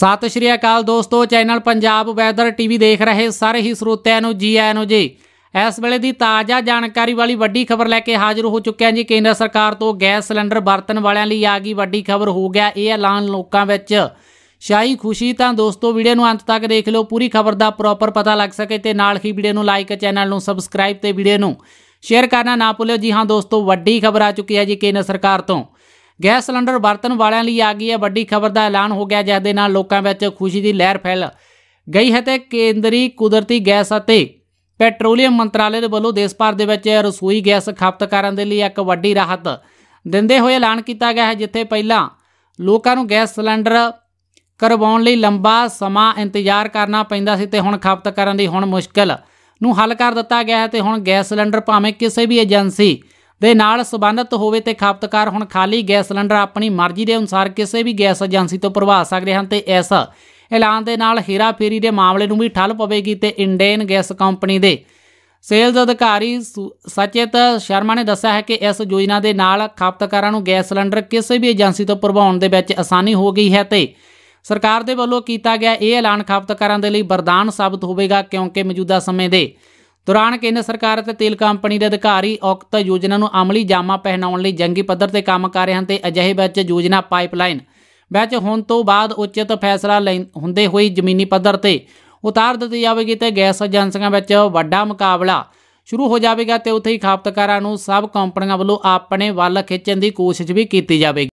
ਸਤਿ ਸ਼੍ਰੀ ਅਕਾਲ ਦੋਸਤੋ channel Punjab weather TV ਦੇਖ ਰਹੇ ਸਾਰੇ ਹੀ ਸਰੋਤਿਆਂ ਨੂੰ ਜੀ ਆਇਆਂ ਨੂੰ ਜੀ ਇਸ ਵੇਲੇ ਦੀ ਤਾਜ਼ਾ ਜਾਣਕਾਰੀ ਵਾਲੀ ਵੱਡੀ ਖਬਰ ਲੈ ਕੇ ਹਾਜ਼ਰ ਹੋ ਚੁੱਕੇ ਹਾਂ ਜੀ ਕੇਂਦਰ ਸਰਕਾਰ ਤੋਂ ਗੈਸ ਸਿਲੰਡਰ ਵਰਤਣ ਵਾਲਿਆਂ ਲਈ ਆ ਗਈ ਵੱਡੀ ਖਬਰ ਹੋ ਗਿਆ ਇਹ ਐਲਾਨ ਲੋਕਾਂ ਵਿੱਚ ਸ਼ਾਹੀ ਖੁਸ਼ੀ ਤਾਂ ਦੋਸਤੋ ਵੀਡੀਓ ਨੂੰ ਅੰਤ ਤੱਕ ਦੇਖ ਲਿਓ ਪੂਰੀ ਖਬਰ ਦਾ ਪ੍ਰੋਪਰ ਪਤਾ ਲੱਗ ਸਕੇ ਤੇ ਨਾਲ ਹੀ ਵੀਡੀਓ ਨੂੰ ਲਾਈਕ ਚੈਨਲ ਨੂੰ ਸਬਸਕ੍ਰਾਈਬ ਤੇ ਵੀਡੀਓ ਨੂੰ ਸ਼ੇਅਰ ਕਰਨਾ ਨਾ ਭੁੱਲਿਓ ਜੀ ਹਾਂ ਦੋਸਤੋ ਵੱਡੀ ਖਬਰ ਆ ਚੁੱਕੀ ਹੈ ਜੀ ਕੇਂਦਰ ਸਰਕਾਰ ਤੋਂ ਗੈਸ ਸਿਲੰਡਰ ਵਰਤਣ ਵਾਲਿਆਂ ਲਈ ਆ ਗਈ ਹੈ ਵੱਡੀ ਖਬਰ ਦਾ ਐਲਾਨ ਹੋ ਗਿਆ ਜਿਸ ਦੇ ਨਾਲ ਲੋਕਾਂ ਵਿੱਚ ਖੁਸ਼ੀ ਦੀ ਲਹਿਰ ਫੈਲ ਗਈ ਹੈ ਤੇ ਕੇਂਦਰੀ ਕੁਦਰਤੀ ਗੈਸ ਅਤੇ ਪੈਟਰੋਲੀਅਮ ਮੰਤਰਾਲੇ ਦੇ ਵੱਲੋਂ ਦੇਸ਼ ਭਰ ਦੇ ਵਿੱਚ ਰਸੋਈ ਗੈਸ ਖਪਤਕਾਰਾਂ ਦੇ ਲਈ ਇੱਕ ਵੱਡੀ ਰਾਹਤ ਦਿੰਦੇ ਹੋਏ ਐਲਾਨ ਕੀਤਾ ਗਿਆ ਹੈ ਜਿੱਥੇ ਪਹਿਲਾਂ ਲੋਕਾਂ ਨੂੰ ਗੈਸ ਸਿਲੰਡਰ ਕਰਵਾਉਣ ਲਈ ਲੰਬਾ ਸਮਾਂ ਇੰਤਜ਼ਾਰ ਕਰਨਾ ਪੈਂਦਾ ਸੀ ਤੇ ਹੁਣ ਖਪਤਕਾਰਾਂ ਦੀ ਹੁਣ ਮੁਸ਼ਕਲ ਨੂੰ ਹੱਲ ਕਰ ਦਿੱਤਾ ਗਿਆ ਹੈ ਤੇ ਹੁਣ ਗੈਸ ਸਿਲੰਡਰ ਭਾਵੇਂ ਕਿਸੇ ਵੀ ਏਜੰਸੀ ਦੇ ਨਾਲ ਸਬੰਧਤ ਹੋਵੇ ਤੇ ਖਪਤਕਾਰ ਹੁਣ ਖਾਲੀ ਗੈਸ ਸਿਲੰਡਰ ਆਪਣੀ ਮਰਜ਼ੀ ਦੇ ਅਨੁਸਾਰ ਕਿਸੇ ਵੀ ਗੈਸ ਏਜੰਸੀ ਤੋਂ ਭਰਵਾ ਸਕਦੇ ਹਨ ਤੇ ਇਸ ਐਲਾਨ ਦੇ ਨਾਲ ਫੇਰੀ ਦੇ ਮਾਮਲੇ ਨੂੰ ਵੀ ਠੱਲ ਪਵੇਗੀ ਤੇ ਇੰਡੀਅਨ ਗੈਸ ਕੰਪਨੀ ਦੇ ਸੇਲਜ਼ ਅਧਿਕਾਰੀ ਸਚੇਤ ਸ਼ਰਮਾ ਨੇ ਦੱਸਿਆ ਹੈ ਕਿ ਇਸ ਯੋਜਨਾ ਦੇ ਨਾਲ ਖਪਤਕਾਰਾਂ ਨੂੰ ਗੈਸ ਸਿਲੰਡਰ ਕਿਸੇ ਵੀ ਏਜੰਸੀ ਤੋਂ ਭਰਵਾਉਣ ਦੇ ਵਿੱਚ ਆਸਾਨੀ ਹੋ ਗਈ ਹੈ ਤੇ ਸਰਕਾਰ ਦੇ ਵੱਲੋਂ ਕੀਤਾ ਗਿਆ ਇਹ ਐਲਾਨ ਖਪਤਕਾਰਾਂ ਦੇ ਲਈ ਵਰਦਾਨ ਸਾਬਤ ਹੋਵੇਗਾ ਕਿਉਂਕਿ ਮੌਜੂਦਾ ਸਮੇਂ ਦੇ ਦੌਰਾਨ ਕੇਂਦਰ ਸਰਕਾਰ ਅਤੇ ਤੇਲ ਕੰਪਨੀ ਦੇ ਅਧਿਕਾਰੀ ਔਕਤ ਯੋਜਨਾ ਨੂੰ ਅਮਲੀ ਜਾਮਾ ਪਹਿਨਾਉਣ ਲਈ ਜੰਗੀ ਪੱਧਰ ਤੇ ਕੰਮ ਕਰ ਰਹੇ ਹਨ ਤੇ ਅਜਿਹੇ ਵਿੱਚ ਯੋਜਨਾ ਪਾਈਪਲਾਈਨ ਵਿੱਚ ਹੁਣ ਤੋਂ ਬਾਅਦ ਉਚਿਤ ਫੈਸਲਾ ਹੁੰਦੇ ਹੋਈ ਜ਼ਮੀਨੀ ਪੱਧਰ ਤੇ ਉਤਾਰ ਦਿੱਤੀ ਜਾਵੇਗੀ ਤੇ ਗੈਸ ਏਜੰਸੀਆਂ ਵਿੱਚ ਵੱਡਾ ਮੁਕਾਬਲਾ ਸ਼ੁਰੂ ਹੋ ਜਾਵੇਗਾ ਤੇ ਉੱਥੇ ਹੀ ਖਾਪਤਕਾਰਾਂ ਨੂੰ ਸਭ ਕੰਪਨੀਆਂ ਵੱਲੋਂ ਆਪਣੇ ਵੱਲ ਖਿੱਚਣ ਦੀ ਕੋਸ਼ਿਸ਼ ਵੀ ਕੀਤੀ ਜਾਵੇਗੀ